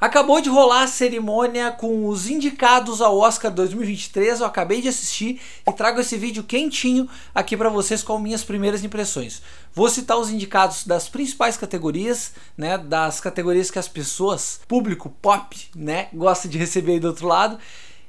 Acabou de rolar a cerimônia com os indicados ao Oscar 2023, eu acabei de assistir e trago esse vídeo quentinho aqui para vocês com minhas primeiras impressões. Vou citar os indicados das principais categorias, né, das categorias que as pessoas, público pop, né, gosta de receber aí do outro lado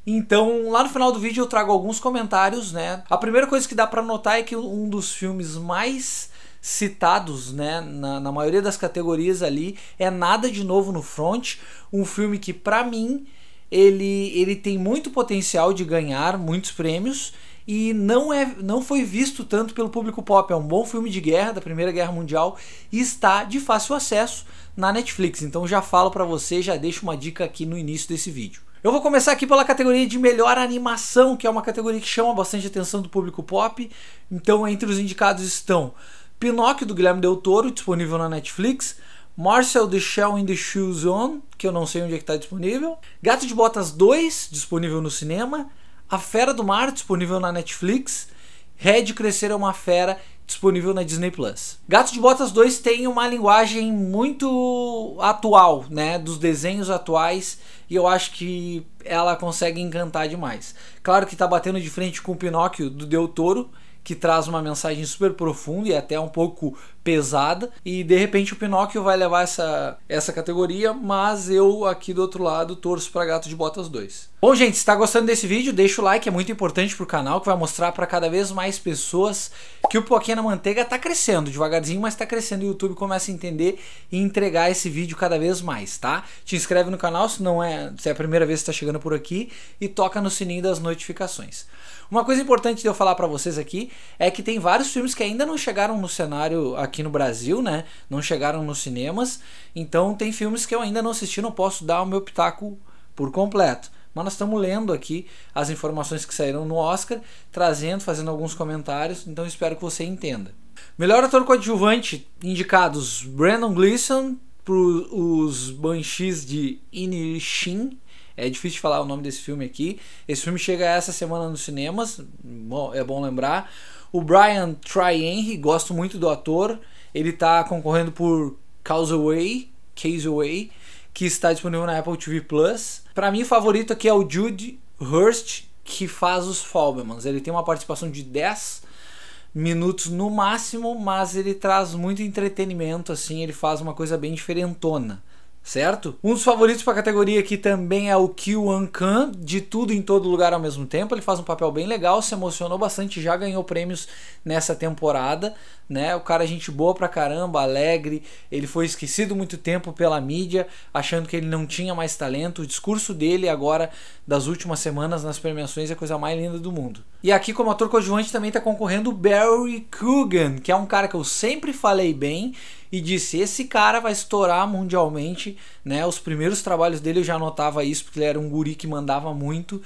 então, lá no final do vídeo eu trago alguns comentários, né? A primeira coisa que dá para notar é que um dos filmes mais citados, né, na, na maioria das categorias ali, é Nada de Novo no Front, um filme que para mim ele, ele tem muito potencial de ganhar muitos prêmios e não, é, não foi visto tanto pelo público pop. É um bom filme de guerra, da Primeira Guerra Mundial, e está de fácil acesso na Netflix. Então já falo para você, já deixo uma dica aqui no início desse vídeo. Eu vou começar aqui pela categoria de melhor animação, que é uma categoria que chama bastante atenção do público pop. Então, entre os indicados estão Pinóquio do Guilherme Del Toro, disponível na Netflix, Marcel the Shell in the Shoe Zone, que eu não sei onde é que está disponível, Gato de Botas 2, disponível no cinema, A Fera do Mar, disponível na Netflix, Red Crescer é uma Fera, disponível na Disney Plus. Gato de Botas 2 tem uma linguagem muito atual, né, dos desenhos atuais, e eu acho que ela consegue encantar demais. Claro que está batendo de frente com o Pinóquio do Del Toro, que traz uma mensagem super profunda e até um pouco pesada e de repente o Pinóquio vai levar essa, essa categoria, mas eu aqui do outro lado torço para Gato de Botas 2. Bom, gente, se está gostando desse vídeo, deixa o like, é muito importante pro canal, que vai mostrar para cada vez mais pessoas que o Poquê na Manteiga está crescendo, devagarzinho, mas está crescendo. O YouTube começa a entender e entregar esse vídeo cada vez mais, tá? Te inscreve no canal se não é, se é a primeira vez que está chegando por aqui e toca no sininho das notificações. Uma coisa importante de eu falar para vocês aqui é que tem vários filmes que ainda não chegaram no cenário aqui aqui no Brasil, né? Não chegaram nos cinemas. Então tem filmes que eu ainda não assisti, não posso dar o meu pitaco por completo. Mas nós estamos lendo aqui as informações que saíram no Oscar, trazendo, fazendo alguns comentários, então espero que você entenda. Melhor ator coadjuvante indicados: Brandon Gleeson para os Banshees de Inishin. É difícil de falar o nome desse filme aqui. Esse filme chega essa semana nos cinemas, é bom lembrar. O Brian Try Henry, gosto muito do ator. Ele está concorrendo por Causeway, Causeway, que está disponível na Apple TV Plus. Para mim, o favorito aqui é o Jude Hurst, que faz os Fallbemans. Ele tem uma participação de 10 minutos no máximo, mas ele traz muito entretenimento, assim, ele faz uma coisa bem diferentona certo? Um dos favoritos para a categoria aqui também é o Kyuan Khan, de tudo em todo lugar ao mesmo tempo. Ele faz um papel bem legal, se emocionou bastante, já ganhou prêmios nessa temporada, né? O cara é gente boa pra caramba, alegre. Ele foi esquecido muito tempo pela mídia, achando que ele não tinha mais talento. O discurso dele agora das últimas semanas nas premiações é a coisa mais linda do mundo. E aqui como ator coadjuvante também está concorrendo o Barry Coogan, que é um cara que eu sempre falei bem e disse: esse cara vai estourar mundialmente, né? Os primeiros trabalhos dele eu já notava isso porque ele era um guri que mandava muito.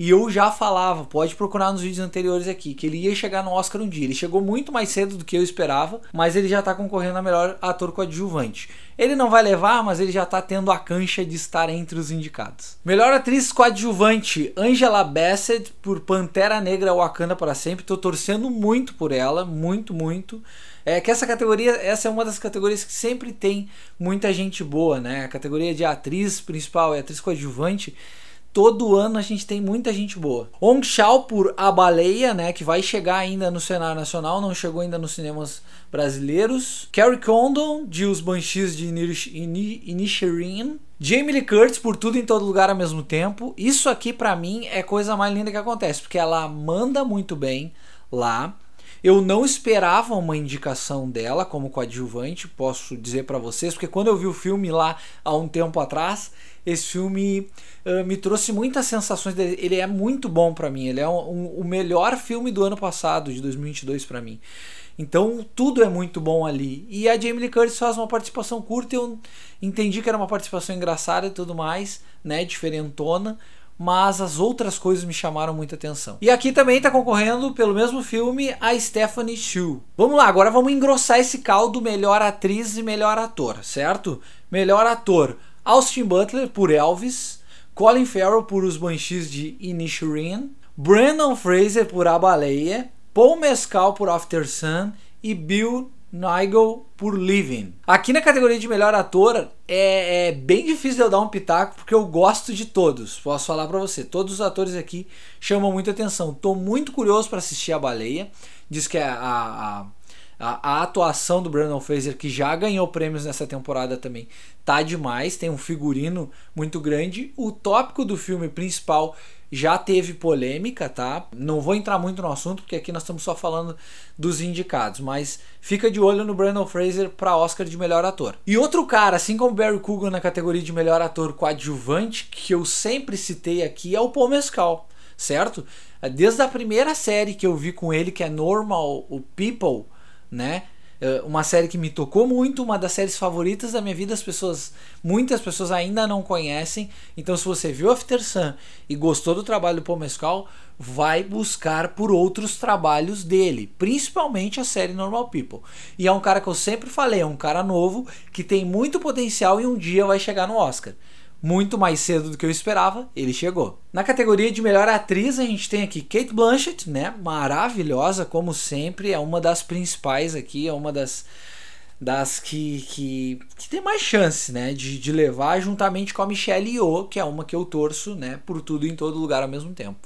E eu já falava, pode procurar nos vídeos anteriores aqui, que ele ia chegar no Oscar um dia. Ele chegou muito mais cedo do que eu esperava, mas ele já está concorrendo a melhor ator coadjuvante. Ele não vai levar, mas ele já está tendo a cancha de estar entre os indicados. Melhor atriz coadjuvante, Angela Bassett por Pantera Negra Wakanda para sempre. Tô torcendo muito por ela, muito, muito. É que essa categoria, essa é uma das categorias que sempre tem muita gente boa, né? A categoria de atriz principal e atriz coadjuvante todo ano a gente tem muita gente boa. Hong Chao por A Baleia, né, que vai chegar ainda no cenário nacional, não chegou ainda nos cinemas brasileiros. Carrie Condon de Os Banshees de Inisherin. Jamie Lee Curtis por Tudo em Todo Lugar ao mesmo tempo. Isso aqui para mim é coisa mais linda que acontece, porque ela manda muito bem lá. Eu não esperava uma indicação dela como coadjuvante, posso dizer para vocês, porque quando eu vi o filme lá há um tempo atrás, esse filme uh, me trouxe muitas sensações. Dele. Ele é muito bom para mim, ele é um, um, o melhor filme do ano passado, de 2022 para mim. Então tudo é muito bom ali. E a Jamie Lee Curtis faz uma participação curta, eu entendi que era uma participação engraçada e tudo mais, né, diferentona mas as outras coisas me chamaram muita atenção. E aqui também está concorrendo pelo mesmo filme a Stephanie Chu. Vamos lá, agora vamos engrossar esse caldo melhor atriz e melhor ator, certo? Melhor ator, Austin Butler por Elvis, Colin Farrell por Os Banshees de Inisherin, Brandon Fraser por A Baleia, Paul Mescal por After Sun e Bill Nigel por Living. Aqui na categoria de melhor ator é, é, bem difícil eu dar um pitaco porque eu gosto de todos. Posso falar para você, todos os atores aqui chamam muita atenção. Tô muito curioso para assistir a Baleia. Diz que a, a, a, a, atuação do Brandon Fraser que já ganhou prêmios nessa temporada também tá demais. Tem um figurino muito grande. O tópico do filme principal já teve polêmica, tá? Não vou entrar muito no assunto porque aqui nós estamos só falando dos indicados, mas fica de olho no Brandon Fraser para Oscar de melhor ator. E outro cara, assim como Barry Coogan na categoria de melhor ator coadjuvante, que eu sempre citei aqui é o Paul Mescal, certo? Desde a primeira série que eu vi com ele, que é Normal, o People, né? Eh, uma série que me tocou muito, uma das séries favoritas da minha vida, as pessoas, muitas pessoas ainda não conhecem. Então, se você viu After Sun e gostou do trabalho do Paul Mescal, vai buscar por outros trabalhos dele, principalmente a série Normal People. E é um cara que eu sempre falei, é um cara novo que tem muito potencial e um dia vai chegar no Oscar muito mais cedo do que eu esperava, ele chegou. Na categoria de melhor atriz, a gente tem aqui Kate Blanchett, né? Maravilhosa, como sempre, é uma das principais aqui, é uma das, das que, que, que tem mais chance, né? De, de levar juntamente com a Michelle Yeoh, que é uma que eu torço, né? Por tudo e em todo lugar ao mesmo tempo.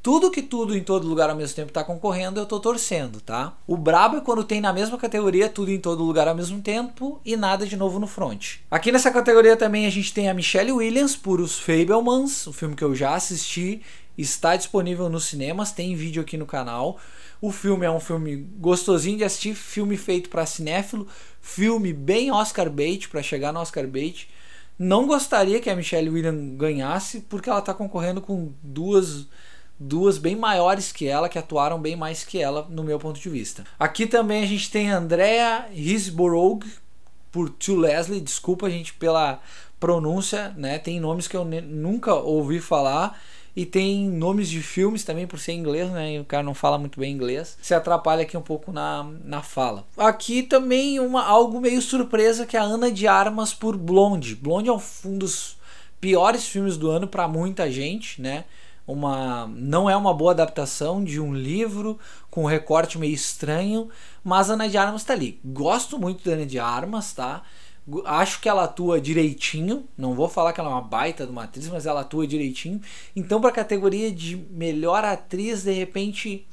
Tudo que tudo em todo lugar ao mesmo tempo está concorrendo, eu estou torcendo, tá? O brabo é quando tem na mesma categoria tudo em todo lugar ao mesmo tempo e nada de novo no front. Aqui nessa categoria também a gente tem a Michelle Williams por Os Fablemans, o um filme que eu já assisti, está disponível nos cinemas, tem vídeo aqui no canal. O filme é um filme gostosinho de assistir, filme feito para cinéfilo, filme bem Oscar bait para chegar no Oscar bait. Não gostaria que a Michelle Williams ganhasse porque ela está concorrendo com duas duas bem maiores que ela, que atuaram bem mais que ela, no meu ponto de vista. Aqui também a gente tem Andrea Risborough por To Leslie, desculpa gente pela pronúncia, né? Tem nomes que eu nunca ouvi falar e tem nomes de filmes também por ser inglês, né? E o cara não fala muito bem inglês, se atrapalha aqui um pouco na, na fala. Aqui também uma algo meio surpresa que é a Ana de Armas por Blonde. Blonde é um dos piores filmes do ano para muita gente, né? uma não é uma boa adaptação de um livro com um recorte meio estranho, mas a Ana de Armas está ali. Gosto muito da Ana de Armas, tá? Acho que ela atua direitinho, não vou falar que ela é uma baita de uma atriz, mas ela atua direitinho. Então, para a categoria de melhor atriz, de repente,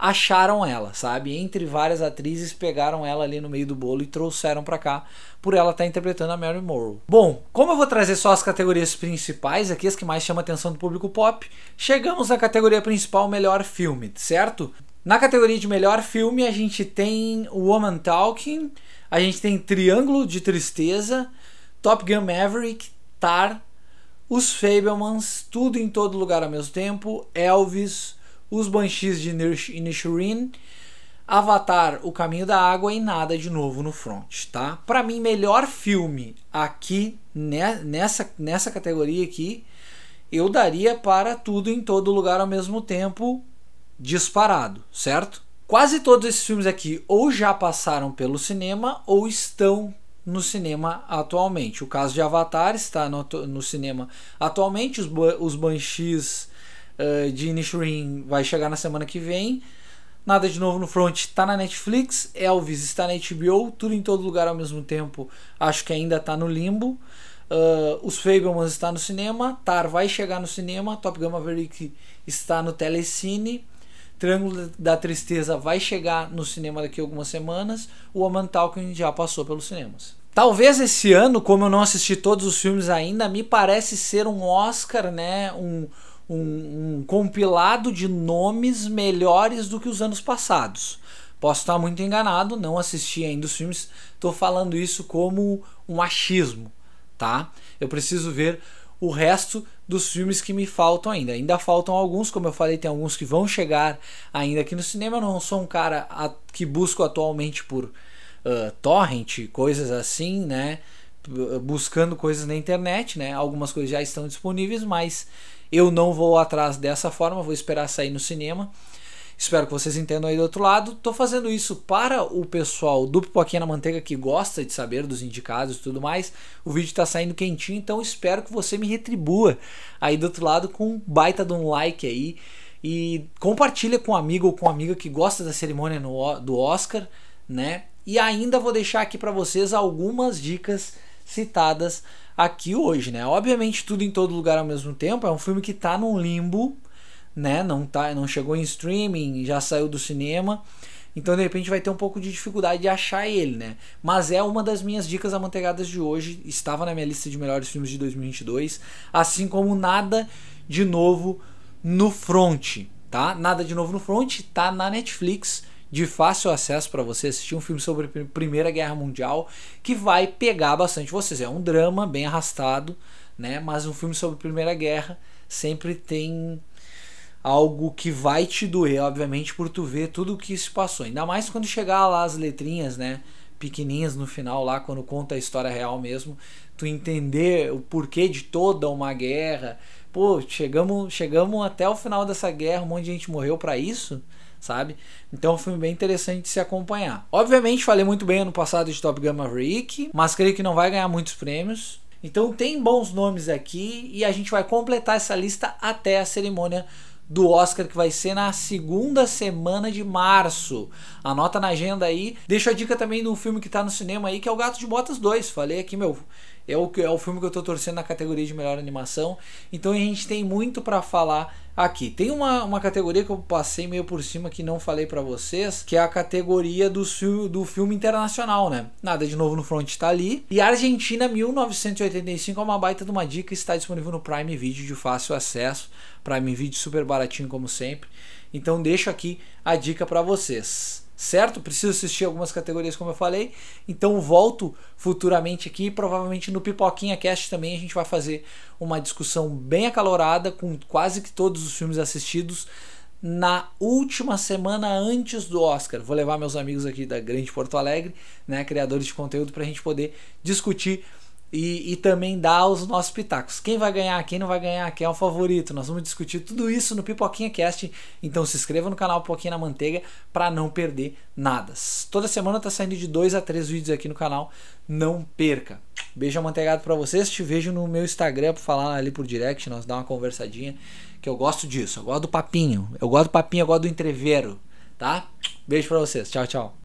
acharam ela, sabe? Entre várias atrizes pegaram ela ali no meio do bolo e trouxeram para cá por ela estar tá interpretando a Mary Morrow. Bom, como eu vou trazer só as categorias principais aqui, as que mais chamam a atenção do público pop, chegamos à categoria principal melhor filme, certo? Na categoria de melhor filme a gente tem Woman Talking, a gente tem Triângulo de Tristeza, Top Gun Maverick, Tar, Os Fablemans, Tudo em Todo Lugar ao Mesmo Tempo, Elvis, os Banshees de Inisherin, Avatar, O Caminho da Água e nada de novo no front, tá? Para mim, melhor filme aqui né, nessa nessa categoria aqui, eu daria para Tudo em Todo Lugar ao mesmo tempo disparado, certo? Quase todos esses filmes aqui ou já passaram pelo cinema ou estão no cinema atualmente. O caso de Avatar está no, no cinema atualmente, os, os Banshees uh, de Nishirin vai chegar na semana que vem. Nada de novo no front está na Netflix, Elvis está na HBO, tudo em todo lugar ao mesmo tempo. Acho que ainda está no limbo. Uh, os Fablemans está no cinema, Tar vai chegar no cinema, Top Gun Maverick está no Telecine, Triângulo da Tristeza vai chegar no cinema daqui a algumas semanas, o Woman Talking já passou pelos cinemas. Talvez esse ano, como eu não assisti todos os filmes ainda, me parece ser um Oscar, né? Um, um, um compilado de nomes melhores do que os anos passados. Posso estar muito enganado, não assisti ainda os filmes, estou falando isso como um achismo, tá? Eu preciso ver o resto dos filmes que me faltam ainda. Ainda faltam alguns, como eu falei, tem alguns que vão chegar ainda aqui no cinema. Eu não sou um cara a, que busco atualmente por uh, torrent, coisas assim, né? Buscando coisas na internet, né? Algumas coisas já estão disponíveis, mas eu não vou atrás dessa forma, vou esperar sair no cinema. Espero que vocês entendam aí do outro lado. Tô fazendo isso para o pessoal do Pipoquinha na Manteiga que gosta de saber dos indicados e tudo mais. O vídeo tá saindo quentinho, então espero que você me retribua aí do outro lado com um baita de um like aí. E compartilha com um amigo ou com amiga que gosta da cerimônia no, do Oscar, né? E ainda vou deixar aqui para vocês algumas dicas citadas aqui hoje, né? Obviamente tudo em todo lugar ao mesmo tempo, é um filme que tá num limbo, né? Não tá, não chegou em streaming, já saiu do cinema. Então, de repente, vai ter um pouco de dificuldade de achar ele, né? Mas é uma das minhas dicas amanteigadas de hoje. Estava na minha lista de melhores filmes de 2022. Assim como Nada de Novo no Front, tá? Nada de Novo no Front tá na Netflix de fácil acesso para você assistir um filme sobre a Primeira Guerra Mundial que vai pegar bastante vocês. É um drama bem arrastado, né? Mas um filme sobre a Primeira Guerra sempre tem algo que vai te doer, obviamente, por tu ver tudo o que se passou. Ainda mais quando chegar lá as letrinhas, né? Pequeninhas no final, lá quando conta a história real mesmo, tu entender o porquê de toda uma guerra pô, chegamos, chegamos até o final dessa guerra, um monte de gente morreu para isso, sabe? Então é um filme bem interessante de se acompanhar. Obviamente, falei muito bem ano passado de Top Gun Maverick, mas creio que não vai ganhar muitos prêmios. Então tem bons nomes aqui e a gente vai completar essa lista até a cerimônia do Oscar que vai ser na segunda semana de março. Anota na agenda aí. Deixa a dica também de um filme que tá no cinema aí, que é o Gato de Botas 2. Falei aqui, meu, é o, é o filme que eu estou torcendo na categoria de melhor animação. Então a gente tem muito para falar aqui. Tem uma, uma categoria que eu passei meio por cima que não falei para vocês, que é a categoria do, do filme internacional, né? Nada de novo no front tá ali. E Argentina 1985 é uma baita de uma dica, está disponível no Prime Video de fácil acesso. Prime Video super baratinho como sempre. Então deixo aqui a dica para vocês certo? Preciso assistir algumas categorias, como eu falei. Então volto futuramente aqui. Provavelmente no Pipoquinha Cast também a gente vai fazer uma discussão bem acalorada com quase que todos os filmes assistidos na última semana antes do Oscar. Vou levar meus amigos aqui da Grande Porto Alegre, né, criadores de conteúdo, para a gente poder discutir e, e, também dar os nossos pitacos. Quem vai ganhar, quem não vai ganhar, quem é o favorito. Nós vamos discutir tudo isso no Pipoquinha Cast. Então se inscreva no canal Pipoquinha na Manteiga para não perder nada. Toda semana tá saindo de 2 a 3 vídeos aqui no canal. Não perca. Beijo amanteigado para vocês. Te vejo no meu Instagram para falar ali por direct, nós dar uma conversadinha, que eu gosto disso. Eu gosto do papinho. Eu gosto do papinho, eu gosto do entrevero. tá? Beijo para vocês. Tchau, tchau.